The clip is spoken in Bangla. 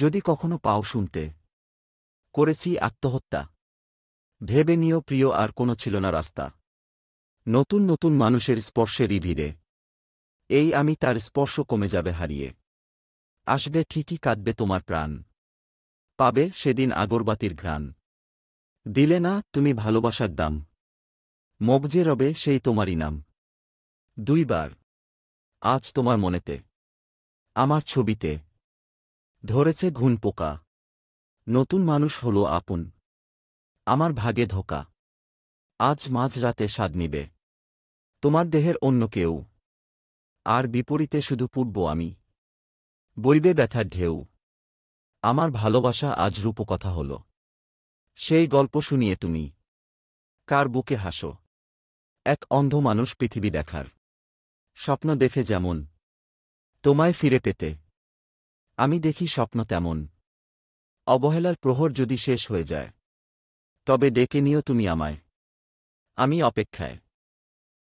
যদি কখনো পাও শুনতে করেছি আত্মহত্যা ভেবে নিয়েও প্রিয় আর কোনো ছিল না রাস্তা নতুন নতুন মানুষের স্পর্শেরই ভিড়ে এই আমি তার স্পর্শ কমে যাবে হারিয়ে আসবে ঠিকই কাঁদবে তোমার প্রাণ পাবে সেদিন আগরবাতির ঘ্রাণ দিলে না তুমি ভালোবাসার দাম মগজে রবে সেই তোমারই নাম দুইবার আজ তোমার মনেতে আমার ছবিতে ধরেছে ঘুন পোকা নতুন মানুষ হল আপন আমার ভাগে ধোকা আজ মাঝরাতে স্বাদ নিবে তোমার দেহের অন্য কেউ আর বিপরীতে শুধু পূর্ব আমি বইবে ব্যথার ঢেউ আমার ভালোবাসা আজ রূপকথা হল সেই গল্প শুনিয়ে তুমি কার বুকে হাসো এক অন্ধ মানুষ পৃথিবী দেখার স্বপ্ন দেখে যেমন তোমায় ফিরে পেতে আমি দেখি স্বপ্ন তেমন অবহেলার প্রহর যদি শেষ হয়ে যায় তবে ডেকে নিও তুমি আমায় আমি অপেক্ষায়